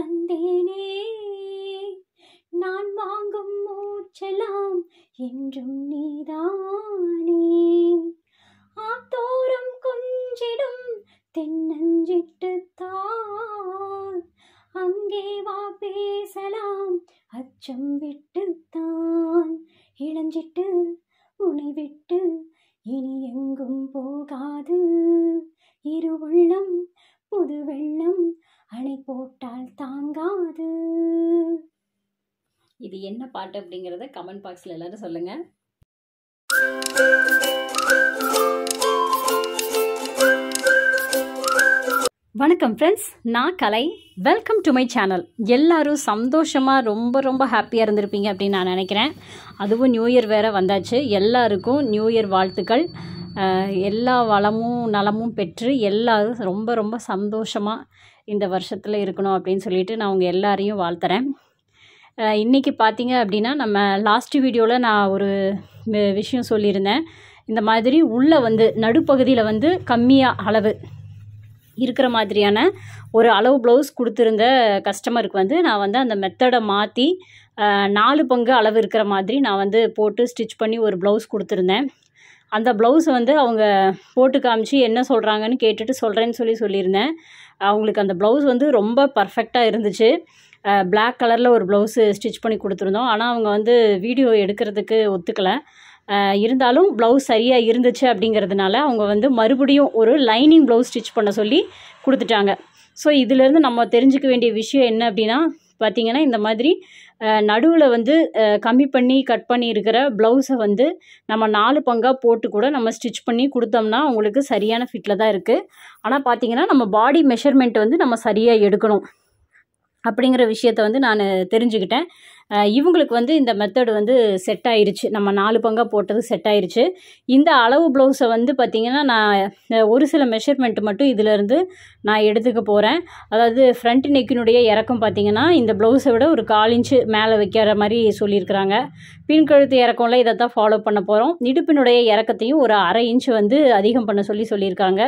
தந்தேனே நான் வாங்கும் மூச்செல்லாம் என்றும் நீதானே ஆத்தோரம் கொஞ்சிடும் தென்னஞ்சிட்டு தான் அங்கே வா பேசலாம் அச்சம் விட்டு தான் இளஞ்சிட்டு உனை இனி எங்கும் போகாது இரு உள்ளம் புது வெள்ளம் அடங்காது இது என்ன பாட்டு அப்படிங்கிறத கமெண்ட் பாக்ஸில் எல்லாரும் சொல்லுங்கள் வணக்கம் ஃப்ரெண்ட்ஸ் நான் Kalai welcome to my channel எல்லோரும் சந்தோஷமாக ரொம்ப ரொம்ப ஹாப்பியாக இருந்திருப்பீங்க அப்படின்னு நான் நினைக்கிறேன் அதுவும் நியூ இயர் வேறு வந்தாச்சு எல்லாருக்கும் நியூ இயர் வாழ்த்துக்கள் எல்லா வளமும் நலமும் பெற்று எல்லோரும் ரொம்ப ரொம்ப சந்தோஷமாக இந்த வருஷத்தில் இருக்கணும் அப்படின்னு சொல்லிட்டு நான் உங்கள் எல்லாரையும் வாழ்த்துறேன் இன்றைக்கி பார்த்தீங்க அப்படின்னா நம்ம லாஸ்ட்டு வீடியோவில் நான் ஒரு விஷயம் சொல்லியிருந்தேன் இந்த மாதிரி உள்ளே வந்து நடுப்பகுதியில் வந்து கம்மியாக அளவு இருக்கிற மாதிரியான ஒரு அளவு ப்ளவுஸ் கொடுத்துருந்த கஸ்டமருக்கு வந்து நான் வந்து அந்த மெத்தடை மாற்றி நாலு பங்கு அளவு இருக்கிற மாதிரி நான் வந்து போட்டு ஸ்டிச் பண்ணி ஒரு ப்ளவுஸ் கொடுத்துருந்தேன் அந்த ப்ளவுஸை வந்து அவங்க போட்டு காமிச்சு என்ன சொல்கிறாங்கன்னு கேட்டுட்டு சொல்கிறேன்னு சொல்லி சொல்லியிருந்தேன் அவங்களுக்கு அந்த ப்ளவுஸ் வந்து ரொம்ப பர்ஃபெக்டாக இருந்துச்சு பிளாக் கலரில் ஒரு ப்ளவுஸு ஸ்டிச் பண்ணி கொடுத்துருந்தோம் ஆனால் அவங்க வந்து வீடியோ எடுக்கிறதுக்கு ஒத்துக்கலை இருந்தாலும் ப்ளவுஸ் சரியாக இருந்துச்சு அப்படிங்கிறதுனால அவங்க வந்து மறுபடியும் ஒரு லைனிங் ப்ளவுஸ் ஸ்டிச் பண்ண சொல்லி கொடுத்துட்டாங்க ஸோ இதிலேருந்து நம்ம தெரிஞ்சுக்க வேண்டிய விஷயம் என்ன அப்படின்னா பார்த்திங்கன்னா இந்த மாதிரி நடுவில் வந்து கம்மி பண்ணி கட் பண்ணி இருக்கிற ப்ளவுஸை வந்து நம்ம நாலு பங்காக போட்டு கூட நம்ம ஸ்டிச் பண்ணி கொடுத்தோம்னா உங்களுக்கு சரியான ஃபிட்டில் தான் இருக்குது ஆனால் பார்த்திங்கன்னா நம்ம பாடி மெஷர்மெண்ட் வந்து நம்ம சரியாக எடுக்கணும் அப்படிங்கிற விஷயத்த வந்து நான் தெரிஞ்சுக்கிட்டேன் இவங்களுக்கு வந்து இந்த மெத்தடு வந்து செட் ஆயிடுச்சு நம்ம நாலு பங்காக போட்டது செட் ஆயிடுச்சு இந்த அளவு ப்ளவுஸை வந்து பார்த்திங்கன்னா நான் ஒரு சில மெஷர்மெண்ட் மட்டும் இதிலேருந்து நான் எடுத்துக்க போகிறேன் அதாவது ஃப்ரண்ட் நெக்கினுடைய இறக்கம் பார்த்திங்கன்னா இந்த ப்ளவுஸை விட ஒரு கால் இன்ச்சு மேலே வைக்கிற மாதிரி சொல்லியிருக்கிறாங்க பின்கழுத்து இறக்கம்ல இதை தான் ஃபாலோ பண்ண போகிறோம் நிடுப்பினுடைய இறக்கத்தையும் ஒரு அரை இன்ச்சு வந்து அதிகம் பண்ண சொல்லி சொல்லியிருக்காங்க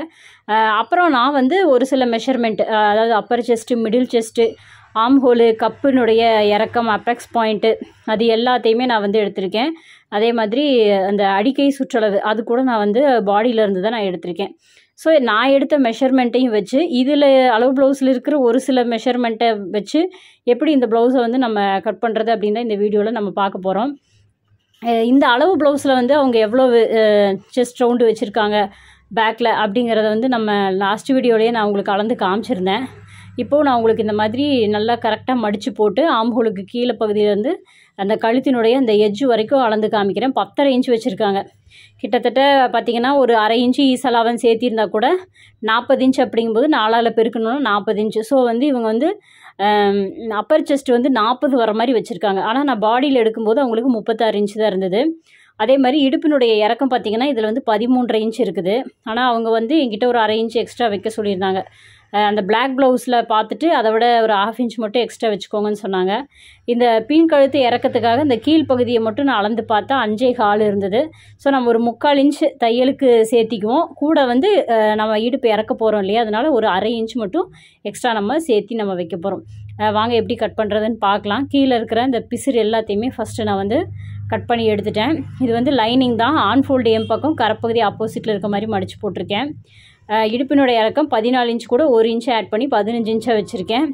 அப்புறம் நான் வந்து ஒரு சில மெஷர்மெண்ட் அதாவது upper chest middle chest armhole கப்புனுடைய இறக்கம் அப்ரெக்ஸ் பாயிண்ட்டு அது எல்லாத்தையுமே நான் வந்து எடுத்திருக்கேன் அதே மாதிரி அந்த அடிக்கை சுற்றளவு அது கூட நான் வந்து பாடியிலேருந்து தான் நான் எடுத்திருக்கேன் ஸோ நான் எடுத்த மெஷர்மெண்ட்டையும் வச்சு இதில் அளவு ப்ளவுஸில் இருக்கிற ஒரு சில மெஷர்மெண்ட்டை வச்சு எப்படி இந்த ப்ளவுஸை வந்து நம்ம கட் பண்ணுறது அப்படின்னு இந்த வீடியோவில் நம்ம பார்க்க போகிறோம் இந்த அளவு ப்ளவுஸில் வந்து அவங்க எவ்வளோ செஸ்ட் ரவுண்டு வச்சுருக்காங்க பேக்கில் அப்படிங்கிறத வந்து நம்ம லாஸ்ட் வீடியோலேயே நான் உங்களுக்கு அளந்து காமிச்சிருந்தேன் இப்போது நான் உங்களுக்கு இந்த மாதிரி நல்லா கரெக்டாக மடித்து போட்டு ஆம்புகளுக்கு கீழே பகுதியிலேருந்து அந்த கழுத்தினுடைய அந்த எஜ்ஜு வரைக்கும் அளந்து காமிக்கிறேன் பத்தரை இன்ச்சு வச்சுருக்காங்க கிட்டத்தட்ட பார்த்திங்கன்னா ஒரு அரை இன்ச்சு ஈசலாவும் சேர்த்திருந்தா கூட நாற்பது இன்ச்சு அப்படிங்கும்போது நாலாவில் பெருக்கணும்னா நாற்பது இன்ச்சு ஸோ வந்து இவங்க வந்து அப்பர் செஸ்ட் வந்து நாற்பது வர மாதிரி வச்சுருக்காங்க ஆனால் நான் பாடியில் எடுக்கும்போது அவங்களுக்கு முப்பத்தாறு இன்ச்சு தான் இருந்தது அதே மாதிரி இடுப்பினுடைய இறக்கம் பார்த்திங்கன்னா இதில் வந்து பதிமூன்றரை இன்ச் இருக்குது ஆனால் அவங்க வந்து எங்கிட்ட ஒரு அரை இன்ச்சு எக்ஸ்ட்ரா வைக்க சொல்லியிருந்தாங்க அந்த பிளாக் ப்ளவுஸில் பார்த்துட்டு அதை விட ஒரு ஆஃப் இன்ச் மட்டும் எக்ஸ்ட்ரா வச்சுக்கோங்கன்னு சொன்னாங்க இந்த பீன் கழுத்து இறக்கத்துக்காக இந்த கீழ்ப்பகுதியை மட்டும் நான் அளந்து பார்த்தா அஞ்சே கால் இருந்தது ஸோ நம்ம ஒரு முக்கால் இன்ச் தையலுக்கு சேர்த்திக்குவோம் கூட வந்து நம்ம இடுப்பு இறக்க போகிறோம் இல்லையா அதனால் ஒரு அரை இன்ச் மட்டும் எக்ஸ்ட்ரா நம்ம சேர்த்தி நம்ம வைக்க போகிறோம் வாங்க எப்படி கட் பண்ணுறதுன்னு பார்க்கலாம் கீழே இருக்கிற இந்த பிசிறு எல்லாத்தையுமே ஃபஸ்ட்டு நான் வந்து கட் பண்ணி எடுத்துட்டேன் இது வந்து லைனிங் தான் ஆன்ஃபோல்டு எம் பக்கம் கரப்பகுதி ஆப்போசிட்டில் இருக்க மாதிரி மடித்து போட்டிருக்கேன் இடுப்பினுடைய இறக்கம் பதினாலு இன்ச் கூட ஒரு இன்ச்சு ஆட் பண்ணி பதினஞ்சு இன்ச்சாக வச்சுருக்கேன்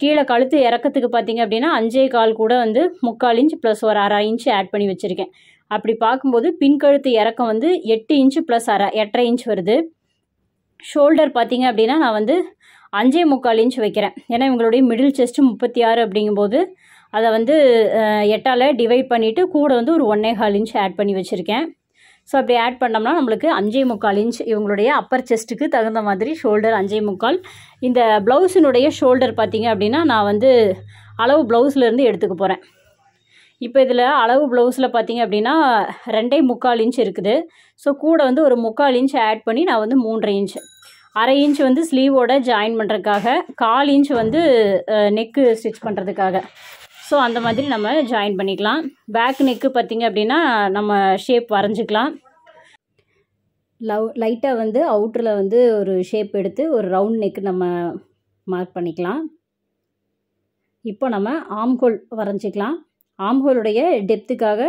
கீழே கழுத்து இறக்கத்துக்கு பார்த்திங்க அப்படின்னா அஞ்சே கால் கூட வந்து முக்கால் இன்ச் ப்ளஸ் ஒரு அரை இன்ச்சு ஆட் பண்ணி வச்சுருக்கேன் அப்படி பார்க்கும்போது பின்கழுத்து இறக்கம் வந்து எட்டு இன்ச்சு ப்ளஸ் அரை எட்டரை இன்ச் வருது ஷோல்டர் பார்த்திங்க அப்படின்னா நான் வந்து அஞ்சே முக்கால் இன்ச் வைக்கிறேன் ஏன்னா இவங்களுடைய மிடில் செஸ்ட்டு முப்பத்தி ஆறு அப்படிங்கும்போது அதை வந்து எட்டால் டிவைட் பண்ணிவிட்டு கூட வந்து ஒரு ஒன்னே கால் இன்ச் ஆட் பண்ணி வச்சுருக்கேன் ஸோ அப்படி ஆட் பண்ணோம்னா நம்மளுக்கு அஞ்சே முக்கால் இன்ச் இவங்களுடைய அப்பர் செஸ்ட்டுக்கு தகுந்த மாதிரி ஷோல்டர் அஞ்சே முக்கால் இந்த ப்ளவுஸினுடைய ஷோல்டர் பார்த்திங்க அப்படின்னா நான் வந்து அளவு ப்ளவுஸ்லேருந்து எடுத்துக்க போகிறேன் இப்போ இதில் அளவு ப்ளவுஸில் பார்த்திங்க அப்படின்னா ரெண்டே முக்கால் இன்ச் இருக்குது ஸோ கூட வந்து ஒரு முக்கால் இன்ச் ஆட் பண்ணி நான் வந்து மூன்றரை இன்ச் அரை இன்ச் வந்து ஸ்லீவோட ஜாயின் பண்ணுறதுக்காக கால் இன்ச் வந்து நெக்கு ஸ்டிச் பண்ணுறதுக்காக ஸோ அந்த மாதிரி நம்ம ஜாயின் பண்ணிக்கலாம் பேக் நெக்கு பார்த்திங்க அப்படின்னா நம்ம ஷேப் வரைஞ்சிக்கலாம் லவ் லைட்டாக வந்து அவுட்டரில் வந்து ஒரு ஷேப் எடுத்து ஒரு ரவுண்ட் நெக்கு நம்ம மார்க் பண்ணிக்கலாம் இப்போ நம்ம ஆம்ஹோல் வரைஞ்சிக்கலாம் ஆம்ஹோலுடைய டெப்த்துக்காக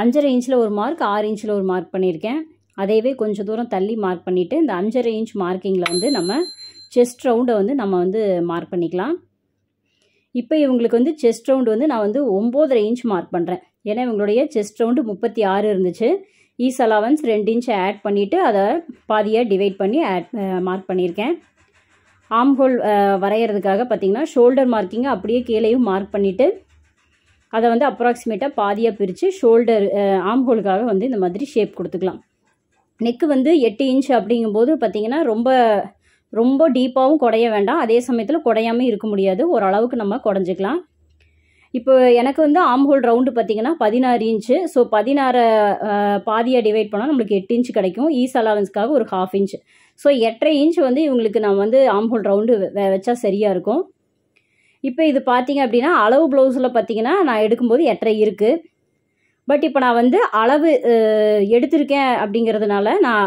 அஞ்சரை இன்ச்சில் ஒரு மார்க் ஆறு இன்ச்சில் ஒரு மார்க் பண்ணியிருக்கேன் அதையவே கொஞ்சம் தூரம் தள்ளி மார்க் பண்ணிவிட்டு இந்த அஞ்சரை இன்ச் மார்க்கிங்கில் வந்து நம்ம செஸ்ட் ரவுண்டை வந்து நம்ம வந்து மார்க் பண்ணிக்கலாம் இப்போ இவங்களுக்கு வந்து செஸ்ட் ரவுண்டு வந்து நான் வந்து ஒம்போதரை இன்ச் மார்க் பண்ணுறேன் ஏன்னா இவங்களுடைய செஸ்ட் ரவுண்டு முப்பத்தி ஆறு இருந்துச்சு ஈஸ் அலாவன்ஸ் ரெண்டு இன்ச் ஆட் பண்ணிவிட்டு அதை பாதியாக டிவைட் பண்ணி ஆட் மார்க் பண்ணியிருக்கேன் ஆம் ஹோல் வரைகிறதுக்காக பார்த்திங்கன்னா ஷோல்டர் மார்க்கிங்கை அப்படியே கீழேயும் மார்க் பண்ணிவிட்டு அதை வந்து அப்ராக்சிமேட்டாக பாதியாக பிரித்து ஷோல்டர் ஆம் ஹோலுக்காக வந்து இந்த மாதிரி ஷேப் கொடுத்துக்கலாம் நெக்கு வந்து எட்டு இன்ச் அப்படிங்கும்போது பார்த்திங்கன்னா ரொம்ப ரொம்ப டீப்பாகவும் குடைய வேண்டாம் அதே சமயத்தில் குடையாமல் இருக்க முடியாது ஓரளவுக்கு நம்ம குடஞ்சிக்கலாம் இப்போ எனக்கு வந்து ஆம் ஹோல் ரவுண்டு பார்த்திங்கன்னா பதினாறு இன்ச்சு ஸோ பதினாறு பாதியாக டிவைட் பண்ணால் நம்மளுக்கு எட்டு இன்ச்சு கிடைக்கும் ஈஸ் அலவன்ஸ்க்காக ஒரு ஹாஃப் இன்ச் ஸோ எட்டரை இன்ச் வந்து இவங்களுக்கு நான் வந்து ஆம் ஹோல் ரவுண்டு வச்சா சரியாக இருக்கும் இப்போ இது பார்த்திங்க அப்படின்னா அளவு ப்ளவுஸில் பார்த்திங்கன்னா நான் எடுக்கும்போது எட்டரை இருக்குது பட் இப்போ நான் வந்து அளவு எடுத்திருக்கேன் அப்படிங்கிறதுனால நான்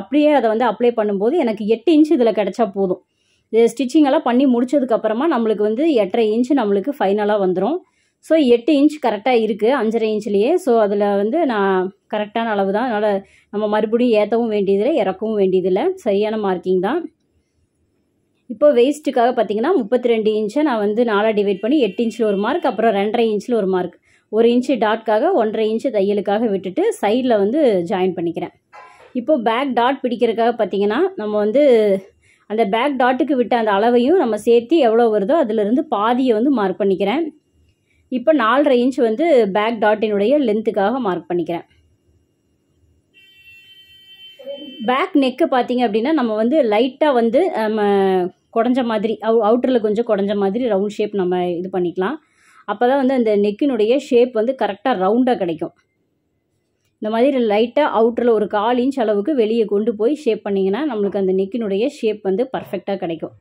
அப்படியே அதை வந்து அப்ளை பண்ணும்போது எனக்கு எட்டு இன்ச் இதில் கிடச்சா போதும் இது ஸ்டிச்சிங்கெல்லாம் பண்ணி முடிச்சதுக்கப்புறமா நம்மளுக்கு வந்து எட்டரை இன்ச்சு நம்மளுக்கு ஃபைனலாக வந்துடும் ஸோ எட்டு இன்ச் கரெக்டாக இருக்குது அஞ்சரை இன்ச்லேயே ஸோ அதில் வந்து நான் கரெக்டான அளவு தான் அதனால் நம்ம மறுபடியும் ஏற்றவும் வேண்டியதில்லை இறக்கவும் வேண்டியதில்லை சரியான மார்க்கிங் தான் இப்போ வேஸ்ட்டுக்காக பார்த்தீங்கன்னா முப்பத்தி ரெண்டு இன்ச்சை நான் வந்து நாலாக டிவைட் பண்ணி எட்டு இன்ச்சில் ஒரு மார்க் அப்புறம் ரெண்டரை இன்ச்சில் ஒரு மார்க் ஒரு இன்ச்சு டாட்காக ஒன்றரை இன்ச்சு தையலுக்காக விட்டுட்டு சைடில் வந்து ஜாயின் பண்ணிக்கிறேன் இப்போது பேக் டாட் பிடிக்கிறதுக்காக பார்த்திங்கன்னா நம்ம வந்து அந்த பேக் டாட்டுக்கு விட்ட அந்த அளவையும் நம்ம சேர்த்து எவ்வளோ வருதோ அதிலிருந்து பாதியை வந்து மார்க் பண்ணிக்கிறேன் இப்போ நாலரை இன்ச் வந்து பேக் டாட்டினுடைய லென்த்துக்காக மார்க் பண்ணிக்கிறேன் பேக் நெக்கு பார்த்திங்க அப்படின்னா நம்ம வந்து லைட்டாக வந்து நம்ம குடஞ்ச மாதிரி அவு அவுட்டரில் கொஞ்சம் குடஞ்ச மாதிரி ரவுண்ட் ஷேப் நம்ம இது பண்ணிக்கலாம் அப்போ தான் வந்து அந்த நெக்கினுடைய ஷேப் வந்து கரெக்டாக ரவுண்டாக கிடைக்கும் இந்த மாதிரி லைட்டாக அவுட்டரில் ஒரு கால் இன்ச் அளவுக்கு வெளியே கொண்டு போய் ஷேப் பண்ணிங்கன்னா நம்மளுக்கு அந்த நெக்கினுடைய ஷேப் வந்து பர்ஃபெக்டாக கிடைக்கும்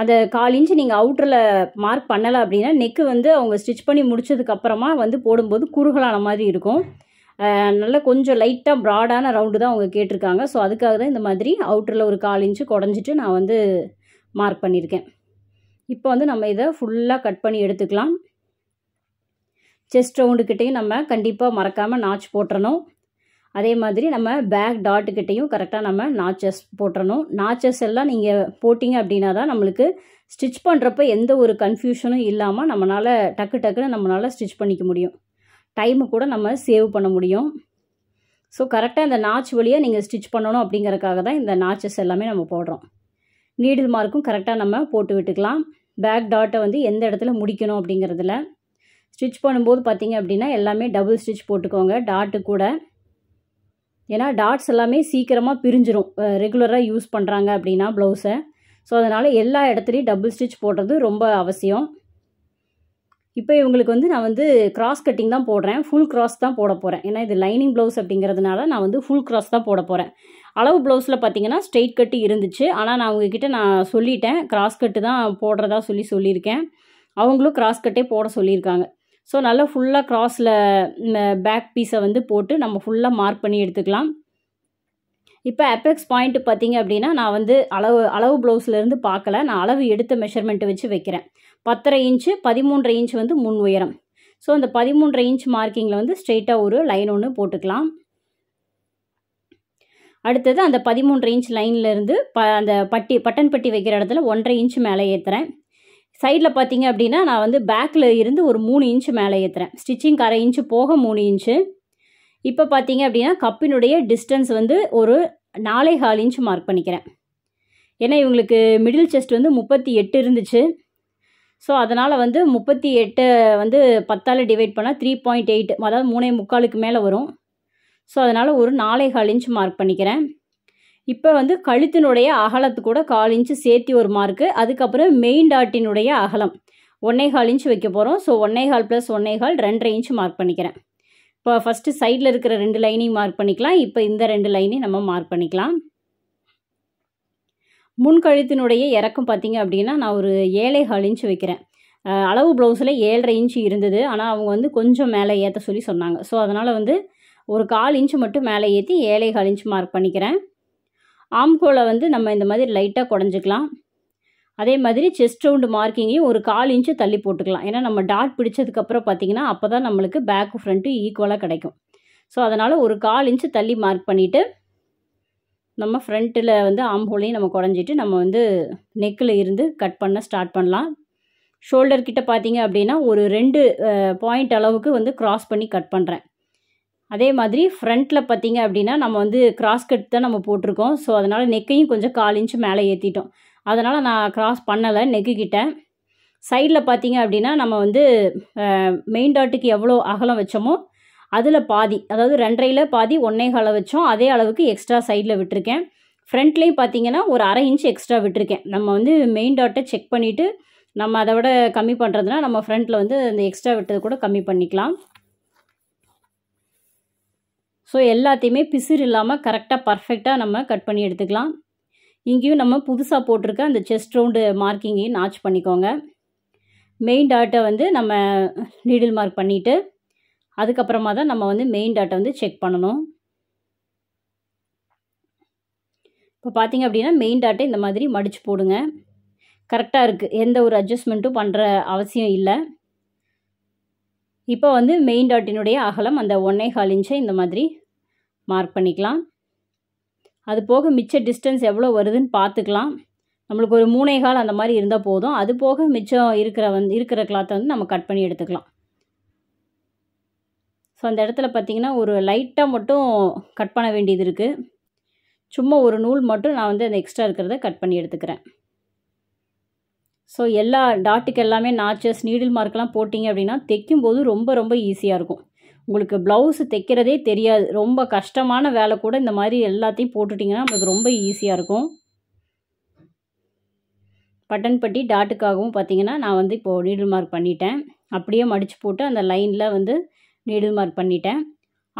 அந்த கால் இன்ச்சு நீங்கள் அவுட்டரில் மார்க் பண்ணலை அப்படின்னா நெக்கு வந்து அவங்க ஸ்டிச் பண்ணி முடித்ததுக்கப்புறமா வந்து போடும்போது குறுகலான மாதிரி இருக்கும் நல்லா கொஞ்சம் லைட்டாக ப்ராடான ரவுண்டு தான் அவங்க கேட்டிருக்காங்க ஸோ அதுக்காக தான் இந்த மாதிரி அவுட்டரில் ஒரு கால் இன்ச்சு குடஞ்சிட்டு நான் வந்து மார்க் பண்ணியிருக்கேன் இப்போ வந்து நம்ம இதை ஃபுல்லாக கட் பண்ணி எடுத்துக்கலாம் செஸ்ட் ரவுண்டுக்கிட்டையும் நம்ம கண்டிப்பாக மறக்காமல் நாச் போட்டுறணும் அதே மாதிரி நம்ம பேக் டாட்டுக்கிட்டேயும் கரெக்டாக நம்ம நாச்சஸ் போட்டுறணும் நாச்சஸ் எல்லாம் நீங்கள் போட்டிங்க அப்படின்னா தான் நம்மளுக்கு ஸ்டிச் பண்ணுறப்ப எந்த ஒரு கன்ஃபியூஷனும் இல்லாமல் நம்மளால் டக்கு டக்குன்னு நம்மளால் ஸ்டிச் பண்ணிக்க முடியும் டைமு கூட நம்ம சேவ் பண்ண முடியும் ஸோ கரெக்டாக இந்த நாச் வழியாக நீங்கள் ஸ்டிச் பண்ணணும் அப்படிங்கிறக்காக தான் இந்த நாச்சஸ் எல்லாமே நம்ம போடுறோம் நீடில் மார்க்கும் கரெக்டாக நம்ம போட்டு விட்டுக்கலாம் பேக் டாட்டை வந்து எந்த இடத்துல முடிக்கணும் அப்படிங்கிறதுல ஸ்டிச் பண்ணும்போது பார்த்திங்க அப்படின்னா எல்லாமே டபுள் ஸ்டிச் போட்டுக்கோங்க டாட்டு கூட ஏன்னா டாட்ஸ் எல்லாமே சீக்கிரமாக பிரிஞ்சிரும் ரெகுலராக யூஸ் பண்ணுறாங்க அப்படின்னா ப்ளவுஸை ஸோ அதனால் எல்லா இடத்துலையும் டபுள் ஸ்டிச் போடுறது ரொம்ப அவசியம் இப்போ இவங்களுக்கு வந்து நான் வந்து கிராஸ் கட்டிங் தான் போடுறேன் ஃபுல் கிராஸ் தான் போட போகிறேன் ஏன்னா இது லைனிங் ப்ளவுஸ் அப்படிங்கிறதுனால நான் வந்து ஃபுல் கிராஸ் தான் போட போகிறேன் அளவு ப்ளவுஸில் பார்த்தீங்கன்னா ஸ்ட்ரெயிட் கட்டு இருந்துச்சு ஆனால் நான் அவங்கக்கிட்ட நான் சொல்லிட்டேன் கிராஸ் கட்டு தான் போடுறதா சொல்லி சொல்லியிருக்கேன் அவங்களும் கிராஸ் கட்டே போட சொல்லியிருக்காங்க ஸோ நல்லா ஃபுல்லாக க்ராஸில் பேக் பீஸை வந்து போட்டு நம்ம ஃபுல்லாக மார்க் பண்ணி எடுத்துக்கலாம் இப்போ அப்பெக்ஸ் பாயிண்ட்டு பார்த்தீங்க அப்படின்னா நான் வந்து அளவு அளவு ப்ளவுஸ்லேருந்து பார்க்கல நான் அளவு எடுத்த மெஷர்மெண்ட்டு வச்சு வைக்கிறேன் பத்தரை இன்ச்சு பதிமூன்றரை இன்ச் வந்து முன் உயரம் ஸோ அந்த பதிமூன்றரை இன்ச் மார்க்கிங்கில் வந்து ஸ்ட்ரெயிட்டாக ஒரு லைன் ஒன்று போட்டுக்கலாம் அடுத்தது அந்த பதிமூன்று இன்ச் லைன்லேருந்து ப அந்த பட்டி பட்டன் பட்டி வைக்கிற இடத்துல ஒன்றரை இன்ச் மேலே ஏற்றுறேன் சைடில் பார்த்தீங்க அப்படின்னா நான் வந்து பேக்கில் இருந்து ஒரு மூணு இன்ச் மேலே ஏற்றுறேன் ஸ்டிச்சிங் அரை இன்ச்சு போக மூணு இன்ச்சு இப்போ பார்த்தீங்க அப்படின்னா கப்பினுடைய டிஸ்டன்ஸ் வந்து ஒரு நாலே கால் இன்ச் மார்க் பண்ணிக்கிறேன் ஏன்னா இவங்களுக்கு மிடில் செஸ்ட் வந்து முப்பத்தி எட்டு இருந்துச்சு ஸோ அதனால் வந்து முப்பத்தி எட்டு வந்து பத்தால் டிவைட் பண்ணால் த்ரீ பாயிண்ட் எயிட் அதாவது மூணே முக்காலுக்கு மேலே வரும் ஸோ அதனால் ஒரு நாலே கால் இன்ச் மார்க் பண்ணிக்கிறேன் இப்போ வந்து கழுத்தினுடைய அகலத்து கூட கால் இன்ச்சு சேர்த்தி ஒரு மார்க்கு அதுக்கப்புறம் மெயின் டாட்டினுடைய அகலம் ஒன்றே கால் இன்ச் வைக்க போகிறோம் ஸோ ஒன்றே கால் ப்ளஸ் ஒன்றே கால் ரெண்டரை இன்ச் மார்க் பண்ணிக்கிறேன் இப்போ ஃபஸ்ட்டு சைடில் இருக்கிற ரெண்டு லைனையும் மார்க் பண்ணிக்கலாம் இப்போ இந்த ரெண்டு லைனையும் நம்ம மார்க் பண்ணிக்கலாம் முன்கழுத்தினுடைய இறக்கம் பார்த்திங்க அப்படின்னா நான் ஒரு ஏழை கால் இன்ச் வைக்கிறேன் அளவு ப்ளவுஸில் ஏழரை இன்ச்சு இருந்தது ஆனால் அவங்க வந்து கொஞ்சம் மேலே ஏற்ற சொல்லி சொன்னாங்க ஸோ அதனால் வந்து ஒரு கால் இன்ச்சு மட்டும் மேலே ஏற்றி ஏழை கால் இன்ச்சு மார்க் பண்ணிக்கிறேன் ஆம்கோலை வந்து நம்ம இந்த மாதிரி லைட்டாக குடஞ்சிக்கலாம் அதே மாதிரி செஸ்ட் ரவுண்டு மார்க்கிங்கையும் ஒரு கால் இன்ச்சு தள்ளி போட்டுக்கலாம் ஏன்னா நம்ம டாட் பிடிச்சதுக்கப்புறம் பார்த்திங்கன்னா அப்போ தான் நம்மளுக்கு பேக்கு ஃப்ரண்ட்டு ஈக்குவலாக கிடைக்கும் ஸோ அதனால் ஒரு கால் இன்ச்சு தள்ளி மார்க் பண்ணிவிட்டு நம்ம ஃப்ரண்ட்டில் வந்து ஆம்போலையும் நம்ம குறைஞ்சிட்டு நம்ம வந்து நெக்கில் இருந்து கட் பண்ண ஸ்டார்ட் பண்ணலாம் ஷோல்டர் கிட்ட பார்த்தீங்க அப்படின்னா ஒரு ரெண்டு பாயிண்ட் அளவுக்கு வந்து க்ராஸ் பண்ணி கட் பண்ணுறேன் அதே மாதிரி ஃப்ரண்ட்டில் பார்த்திங்க அப்படின்னா நம்ம வந்து கிராஸ் கட் தான் நம்ம போட்டிருக்கோம் ஸோ அதனால் நெக்கையும் கொஞ்சம் கால் இன்ச்சு மேலே ஏற்றிட்டோம் அதனால் நான் கிராஸ் பண்ணலை நெக்குக்கிட்ட சைடில் பார்த்திங்க அப்படின்னா நம்ம வந்து மெயின் டாட்டுக்கு எவ்வளோ அகலம் வச்சோமோ அதில் பாதி அதாவது ரெண்டரையில் பாதி ஒன்றே காலை வச்சோம் அதே அளவுக்கு எக்ஸ்ட்ரா சைடில் விட்டுருக்கேன் ஃப்ரண்ட்லேயும் பார்த்தீங்கன்னா ஒரு அரை இன்ச் எக்ஸ்ட்ரா விட்டுருக்கேன் நம்ம வந்து மெயின் டாட்டை செக் பண்ணிவிட்டு நம்ம அதை விட கம்மி பண்ணுறதுனா நம்ம ஃப்ரண்ட்டில் வந்து அந்த எக்ஸ்ட்ரா விட்டது கூட கம்மி பண்ணிக்கலாம் ஸோ எல்லாத்தையுமே பிசிறு இல்லாமல் கரெக்டாக பர்ஃபெக்டாக நம்ம கட் பண்ணி எடுத்துக்கலாம் இங்கேயும் நம்ம புதுசாக போட்டிருக்க அந்த செஸ்ட் ரவுண்டு மார்க்கிங்கையும் நாச் பண்ணிக்கோங்க மெயின் டாட்டை வந்து நம்ம நீடில் மார்க் பண்ணிவிட்டு அதுக்கப்புறமா தான் நம்ம வந்து மெயின் டாட்டை வந்து செக் பண்ணணும் இப்போ பார்த்தீங்க அப்படின்னா மெயின் டாட்டை இந்த மாதிரி மடித்து போடுங்க கரெக்டாக இருக்குது எந்த ஒரு அட்ஜஸ்ட்மெண்ட்டும் பண்ணுற அவசியம் இல்லை இப்போ வந்து மெயின் டாட்டினுடைய அகலம் அந்த ஒன்னே கால் இன்ச்சை இந்த மாதிரி மார்க் பண்ணிக்கலாம் அது போக மிச்ச டிஸ்டன்ஸ் எவ்வளோ வருதுன்னு பார்த்துக்கலாம் நம்மளுக்கு ஒரு மூணே கால் அந்த மாதிரி இருந்தால் போதும் அது போக மிச்சம் இருக்கிற வந்து இருக்கிற கிளாத்தை வந்து நம்ம கட் பண்ணி எடுத்துக்கலாம் ஸோ அந்த இடத்துல பார்த்திங்கன்னா ஒரு லைட்டாக மட்டும் கட் பண்ண வேண்டியது இருக்குது சும்மா ஒரு நூல் மட்டும் நான் வந்து அந்த எக்ஸ்ட்ரா இருக்கிறத கட் பண்ணி எடுத்துக்கிறேன் ஸோ எல்லா டாட்டுக்கு எல்லாமே நாச்சஸ் நீடில் மார்க்கெலாம் போட்டிங்க அப்படின்னா தைக்கும்போது ரொம்ப ரொம்ப ஈஸியாக இருக்கும் உங்களுக்கு ப்ளவுஸு தைக்கிறதே தெரியாது ரொம்ப கஷ்டமான வேலை கூட இந்த மாதிரி எல்லாத்தையும் போட்டுட்டிங்கன்னா நம்மளுக்கு ரொம்ப ஈஸியாக இருக்கும் பட்டன் பட்டி டாட்டுக்காகவும் பார்த்தீங்கன்னா நான் வந்து இப்போது நீடில் மார்க் பண்ணிட்டேன் அப்படியே மடித்து போட்டு அந்த லைனில் வந்து நீடில் மார்க் பண்ணிட்டேன்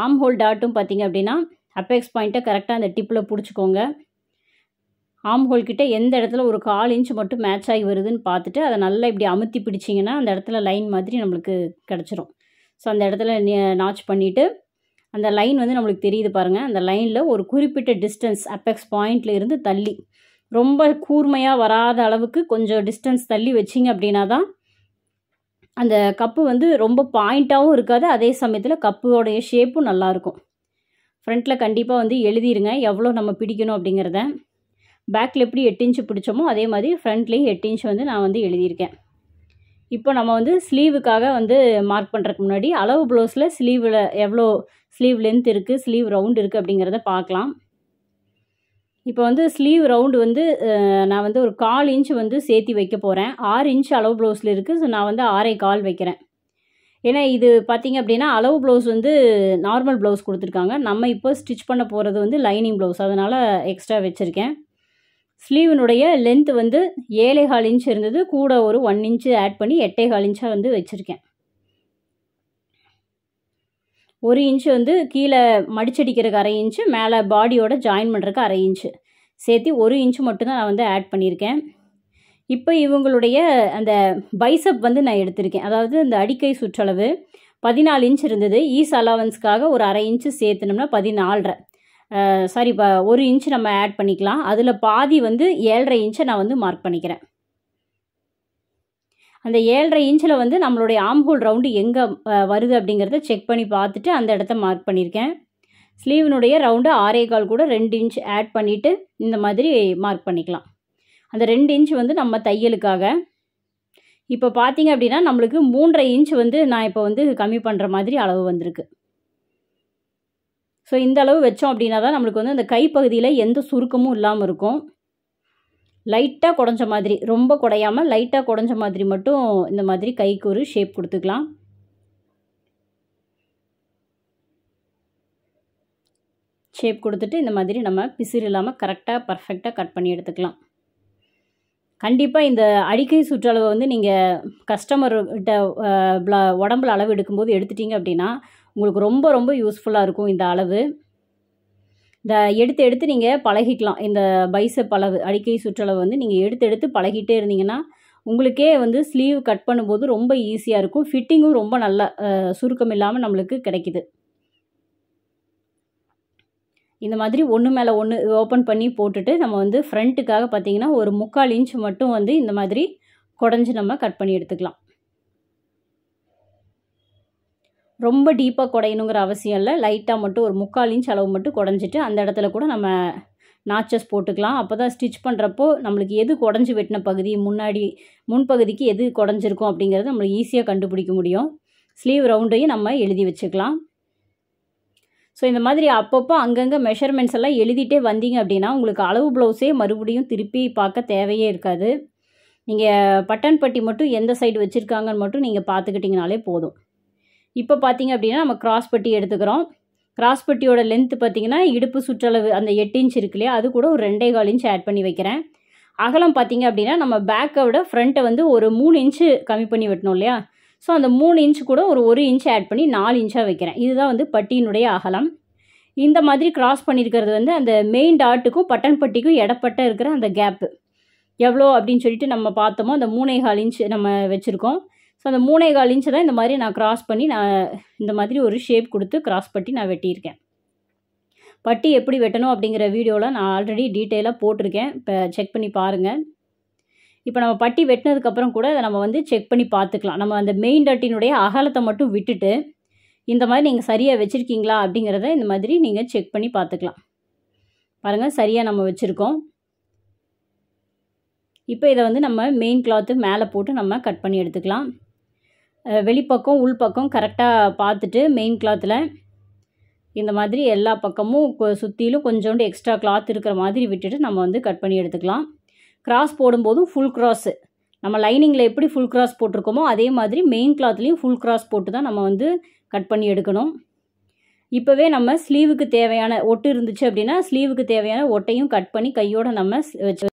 ஆம் ஹோல் டாட்டும் பார்த்திங்க அப்படின்னா அப்பெக்ஸ் பாயிண்ட்டை கரெக்டாக அந்த டிப்பில் பிடிச்சிக்கோங்க ஆம் ஹோல் கிட்டே எந்த இடத்துல ஒரு கால் இன்ச் மட்டும் மேட்ச் ஆகி வருதுன்னு பார்த்துட்டு அதை நல்லா இப்படி அமுத்தி பிடிச்சிங்கன்னா அந்த இடத்துல லைன் மாதிரி நம்மளுக்கு கிடச்சிரும் ஸோ அந்த இடத்துல நாச் பண்ணிவிட்டு அந்த லைன் வந்து நம்மளுக்கு தெரியுது பாருங்கள் அந்த லைனில் ஒரு குறிப்பிட்ட டிஸ்டன்ஸ் அப்பெக்ஸ் பாயிண்டில் இருந்து தள்ளி ரொம்ப கூர்மையாக வராத அளவுக்கு கொஞ்சம் டிஸ்டன்ஸ் தள்ளி வச்சிங்க அப்படின்னா தான் அந்த கப்பு வந்து ரொம்ப பாயிண்ட்டாகவும் இருக்காது அதே சமயத்தில் கப்போடைய ஷேப்பும் நல்லாயிருக்கும் ஃப்ரண்ட்டில் கண்டிப்பாக வந்து எழுதிருங்க எவ்வளோ நம்ம பிடிக்கணும் அப்படிங்கிறத பேக்கில் எப்படி எட்டு இன்ச்சு பிடிச்சோமோ அதே மாதிரி ஃப்ரண்ட்லேயும் எட்டு இன்ச்சு வந்து நான் வந்து எழுதியிருக்கேன் இப்போ நம்ம வந்து ஸ்லீவுக்காக வந்து மார்க் பண்ணுறதுக்கு முன்னாடி அளவு ப்ளவுஸில் ஸ்லீவில் எவ்வளோ ஸ்லீவ் லென்த் இருக்குது ஸ்லீவ் ரவுண்டு இருக்குது அப்படிங்கிறத பார்க்கலாம் இப்போ வந்து ஸ்லீவ் ரவுண்டு வந்து நான் வந்து ஒரு கால் இன்ச் வந்து சேர்த்தி வைக்க போகிறேன் ஆறு இன்ச் அளவு ப்ளவுஸில் இருக்குது ஸோ நான் வந்து ஆறே கால் வைக்கிறேன் ஏன்னா இது பார்த்திங்க அப்படின்னா அளவு ப்ளவுஸ் வந்து நார்மல் ப்ளவுஸ் கொடுத்துருக்காங்க நம்ம இப்போ ஸ்டிச் பண்ண போகிறது வந்து லைனிங் ப்ளவுஸ் அதனால் எக்ஸ்ட்ரா வச்சுருக்கேன் ஸ்லீவினுடைய லென்த் வந்து கால் இன்ச் இருந்தது கூட ஒரு ஒன் இன்ச்சு ஆட் பண்ணி கால் இன்ச்சாக வந்து வச்சுருக்கேன் ஒரு இன்ச்சு வந்து கீழே மடிச்சடிக்கிறதுக்கு அரை இன்ச்சு மேலே பாடியோட ஜாயின் பண்ணுறதுக்கு அரை இன்ச்சு சேர்த்து ஒரு இன்ச்சு மட்டும்தான் நான் வந்து ஆட் பண்ணியிருக்கேன் இப்போ இவங்களுடைய அந்த பைசப் வந்து நான் எடுத்திருக்கேன் அதாவது இந்த அடிக்கை சுற்றளவு பதினாலு இன்ச் இருந்தது ஈஸ் அலவன்ஸ்க்காக ஒரு அரை இன்ச்சு சேர்த்துனோம்னா பதினாலரை சாரி இப்போ ஒரு இன்ச் நம்ம ஆட் பண்ணிக்கலாம் அதில் பாதி வந்து ஏழரை இன்ச்சை நான் வந்து மார்க் பண்ணிக்கிறேன் அந்த ஏழரை இன்ச்சில் வந்து நம்மளுடைய ஆம்ஹோல் ரவுண்டு எங்கே வருது அப்படிங்கிறத செக் பண்ணி பார்த்துட்டு அந்த இடத்த மார்க் பண்ணியிருக்கேன் ஸ்லீவினுடைய ரவுண்டு ஆறே கால் கூட ரெண்டு இன்ச் ஆட் பண்ணிவிட்டு இந்த மாதிரி மார்க் பண்ணிக்கலாம் அந்த ரெண்டு இன்ச் வந்து நம்ம தையலுக்காக இப்போ பார்த்தீங்க அப்படின்னா நம்மளுக்கு மூன்றரை இன்ச் வந்து நான் இப்போ வந்து கம்மி பண்ணுற மாதிரி அளவு வந்திருக்கு ஸோ இந்த அளவு வச்சோம் அப்படின்னா தான் நம்மளுக்கு வந்து அந்த கைப்பகுதியில் எந்த சுருக்கமும் இல்லாமல் இருக்கும் லைட்டாக குடஞ்ச மாதிரி ரொம்ப குடையாமல் லைட்டாக குடஞ்ச மாதிரி மட்டும் இந்த மாதிரி கைக்கு ஒரு ஷேப் கொடுத்துக்கலாம் ஷேப் கொடுத்துட்டு இந்த மாதிரி நம்ம பிசிறு இல்லாமல் கரெக்டாக பர்ஃபெக்டாக கட் பண்ணி எடுத்துக்கலாம் கண்டிப்பாக இந்த அடிக்கை சுற்றளவை வந்து நீங்கள் கஸ்டமர்கிட்ட உடம்புல அளவு எடுக்கும்போது எடுத்துட்டிங்க அப்படின்னா உங்களுக்கு ரொம்ப ரொம்ப யூஸ்ஃபுல்லாக இருக்கும் இந்த அளவு இந்த எடுத்து எடுத்து நீங்கள் பழகிக்கலாம் இந்த பைசப் அளவு அடிக்கை சுற்றளவு வந்து நீங்கள் எடுத்து எடுத்து பழகிட்டே இருந்தீங்கன்னா உங்களுக்கே வந்து ஸ்லீவ் கட் பண்ணும்போது ரொம்ப ஈஸியாக இருக்கும் ஃபிட்டிங்கும் ரொம்ப நல்லா சுருக்கம் இல்லாமல் நம்மளுக்கு கிடைக்கிது இந்த மாதிரி ஒன்று மேலே ஒன்று ஓப்பன் பண்ணி போட்டுட்டு நம்ம வந்து ஃப்ரண்ட்டுக்காக பார்த்திங்கன்னா ஒரு முக்கால் இன்ச் மட்டும் வந்து இந்த மாதிரி குடஞ்சி நம்ம கட் பண்ணி எடுத்துக்கலாம் ரொம்ப டீப்பாக குடையணுங்கிற அவசியம் இல்லை லைட்டாக மட்டும் ஒரு முக்கால் இன்ச் அளவு மட்டும் குடஞ்சிட்டு அந்த இடத்துல கூட நம்ம நாச்சஸ் போட்டுக்கலாம் அப்போ தான் ஸ்டிச் பண்ணுறப்போ நம்மளுக்கு எது குடஞ்சி வெட்டின பகுதி முன்னாடி முன்பகுதிக்கு எது குடஞ்சிருக்கும் அப்படிங்கிறத நம்மளுக்கு ஈஸியாக கண்டுபிடிக்க முடியும் ஸ்லீவ் ரவுண்டையும் நம்ம எழுதி வச்சுக்கலாம் ஸோ இந்த மாதிரி அப்பப்போ அங்கங்கே மெஷர்மெண்ட்ஸ் எல்லாம் எழுதிட்டே வந்தீங்க அப்படின்னா உங்களுக்கு அளவு ப்ளவுஸே மறுபடியும் திருப்பி பார்க்க தேவையே இருக்காது நீங்கள் பட்டன் பட்டி மட்டும் எந்த சைடு வச்சுருக்காங்கன்னு மட்டும் நீங்கள் பார்த்துக்கிட்டிங்கனாலே போதும் இப்போ பார்த்திங்க அப்படின்னா நம்ம கிராஸ் பட்டி எடுத்துக்கிறோம் கிராஸ் பட்டியோட லென்த்து பார்த்திங்கன்னா இடுப்பு சுற்றளவு அந்த எட்டு இன்ச் இருக்கு இல்லையா அது கூட ஒரு ரெண்டே கால் இன்ச் ஆட் பண்ணி வைக்கிறேன் அகலம் பார்த்திங்க அப்படின்னா நம்ம பேக்கை விட ஃப்ரண்ட்டை வந்து ஒரு மூணு இன்ச்சு கம்மி பண்ணி வெட்டணும் இல்லையா ஸோ அந்த மூணு இன்ச்சு கூட ஒரு ஒரு இன்ச் ஆட் பண்ணி நாலு இன்ச்சாக வைக்கிறேன் இதுதான் வந்து பட்டியினுடைய அகலம் இந்த மாதிரி கிராஸ் பண்ணியிருக்கிறது வந்து அந்த மெயின் டாட்டுக்கும் பட்டன் பட்டிக்கும் இடப்பட்ட இருக்கிற அந்த கேப்பு எவ்வளோ அப்படின்னு சொல்லிட்டு நம்ம பார்த்தோமோ அந்த மூணே கால் இன்ச் நம்ம வச்சுருக்கோம் ஸோ அந்த மூணே கால் இன்ச்சு தான் இந்த மாதிரி நான் க்ராஸ் பண்ணி நான் இந்த மாதிரி ஒரு ஷேப் கொடுத்து க்ராஸ் பட்டி நான் வெட்டியிருக்கேன் பட்டி எப்படி வெட்டணும் அப்படிங்கிற வீடியோவில் நான் ஆல்ரெடி டீட்டெயிலாக போட்டிருக்கேன் இப்போ செக் பண்ணி பாருங்கள் இப்போ நம்ம பட்டி வெட்டினதுக்கப்புறம் கூட அதை நம்ம வந்து செக் பண்ணி பார்த்துக்கலாம் நம்ம அந்த மெயின் டட்டினுடைய அகலத்தை மட்டும் விட்டுட்டு இந்த மாதிரி நீங்கள் சரியாக வச்சுருக்கீங்களா அப்படிங்கிறத இந்த மாதிரி நீங்கள் செக் பண்ணி பார்த்துக்கலாம் பாருங்கள் சரியாக நம்ம வச்சுருக்கோம் இப்போ இதை வந்து நம்ம மெயின் கிளாத்து மேலே போட்டு நம்ம கட் பண்ணி எடுத்துக்கலாம் வெளிப்பக்கம் உள்பக்கம் கரெக்டாக பார்த்துட்டு மெயின் கிளாத்தில் இந்த மாதிரி எல்லா பக்கமும் சுற்றிலும் கொஞ்சோண்டு எக்ஸ்ட்ரா கிளாத் இருக்கிற மாதிரி விட்டுட்டு நம்ம வந்து கட் பண்ணி எடுத்துக்கலாம் கிராஸ் போடும்போதும் ஃபுல் கிராஸு நம்ம லைனிங்கில் எப்படி ஃபுல் கிராஸ் போட்டிருக்கோமோ அதே மாதிரி மெயின் கிளாத்லேயும் ஃபுல் கிராஸ் போட்டு தான் நம்ம வந்து கட் பண்ணி எடுக்கணும் இப்போவே நம்ம ஸ்லீவுக்கு தேவையான ஒட்டு இருந்துச்சு அப்படின்னா ஸ்லீவுக்கு தேவையான ஒட்டையும் கட் பண்ணி கையோடு நம்ம வச்சு